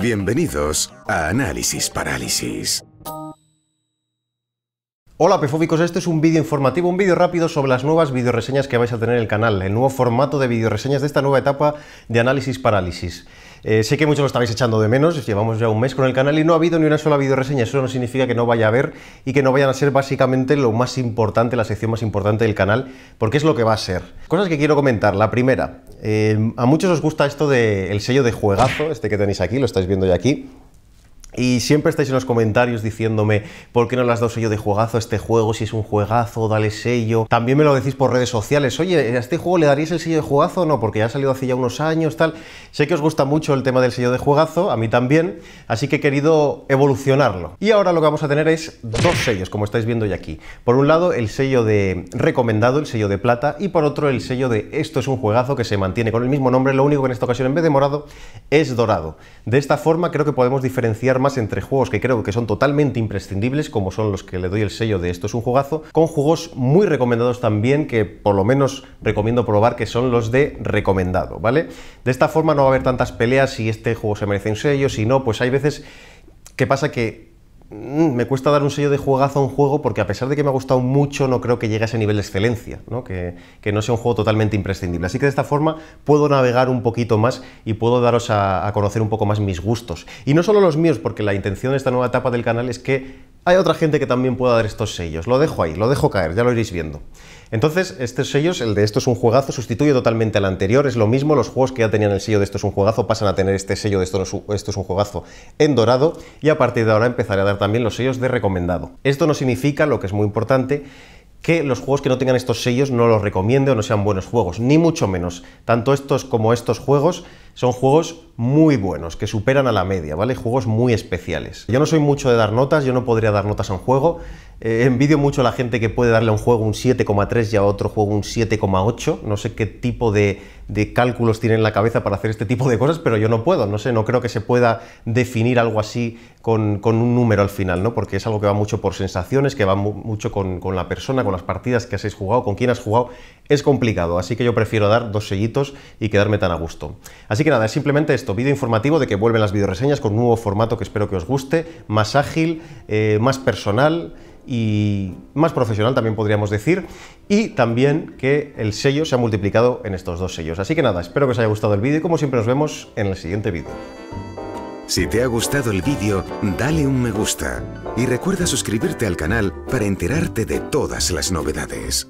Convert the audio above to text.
Bienvenidos a Análisis Parálisis. Hola pefóbicos, este es un vídeo informativo, un vídeo rápido sobre las nuevas videoreseñas que vais a tener en el canal, el nuevo formato de videoreseñas de esta nueva etapa de Análisis Parálisis. Eh, sé que muchos lo estabais echando de menos, llevamos ya un mes con el canal y no ha habido ni una sola reseña eso no significa que no vaya a haber y que no vayan a ser básicamente lo más importante, la sección más importante del canal, porque es lo que va a ser. Cosas que quiero comentar, la primera, eh, a muchos os gusta esto del sello de juegazo, este que tenéis aquí, lo estáis viendo ya aquí, y siempre estáis en los comentarios diciéndome por qué no le has dado sello de juegazo a este juego, si es un juegazo, dale sello. También me lo decís por redes sociales, oye, ¿a este juego le darías el sello de juegazo no? Porque ya ha salido hace ya unos años, tal. Sé que os gusta mucho el tema del sello de juegazo, a mí también, así que he querido evolucionarlo. Y ahora lo que vamos a tener es dos sellos, como estáis viendo ya aquí. Por un lado, el sello de recomendado, el sello de plata, y por otro, el sello de esto es un juegazo que se mantiene con el mismo nombre, lo único que en esta ocasión en vez de morado es dorado. De esta forma creo que podemos diferenciar más entre juegos que creo que son totalmente imprescindibles, como son los que le doy el sello de esto es un jugazo, con juegos muy recomendados también, que por lo menos recomiendo probar, que son los de recomendado, ¿vale? De esta forma no va a haber tantas peleas si este juego se merece un sello, si no, pues hay veces que pasa que Mm, me cuesta dar un sello de juegazo a un juego porque a pesar de que me ha gustado mucho, no creo que llegue a ese nivel de excelencia, Que, no sea un juego totalmente imprescindible. Así que de esta forma puedo navegar un poquito más y puedo daros a, a conocer un poco más mis gustos. Y no solo los míos, porque la intención de esta nueva etapa del canal es que hay otra gente que también pueda dar estos sellos. Lo dejo ahí, lo dejo caer, ya lo iréis viendo. Entonces, estos sellos, el de esto es un juegazo, sustituye totalmente al anterior, es lo mismo, los juegos que ya tenían el sello de esto es un juegazo pasan a tener este sello de esto, esto es un juegazo en dorado y a partir de ahora empezaré a dar también los sellos de recomendado. Esto no significa, lo que es muy importante, que los juegos que no tengan estos sellos no los recomiende o no sean buenos juegos, ni mucho menos. Tanto estos como estos juegos son juegos muy buenos, que superan a la media, ¿vale? Juegos muy especiales. Yo no soy mucho de dar notas, yo no podría dar notas a un juego. Eh, envidio mucho a la gente que puede darle a un juego un 7,3 y a otro juego un 7,8. No sé qué tipo de, cálculos tiene en la cabeza para hacer este tipo de cosas, pero yo no puedo, no sé, no creo que se pueda definir algo así con, un número al final, ¿no? Porque es algo que va mucho por sensaciones, que va mucho con, la persona, con las partidas que has jugado, con quién has jugado. Es complicado, así que yo prefiero dar dos sellitos y quedarme tan a gusto. Así que nada, es simplemente esto, vídeo informativo de que vuelven las videoreseñas con un nuevo formato que espero que os guste, más ágil, eh, más personal y más profesional también podríamos decir, y también que el sello se ha multiplicado en estos dos sellos. Así que nada, espero que os haya gustado el vídeo y como siempre nos vemos en el siguiente vídeo. Si te ha gustado el vídeo, dale un me gusta y recuerda suscribirte al canal para enterarte de todas las novedades.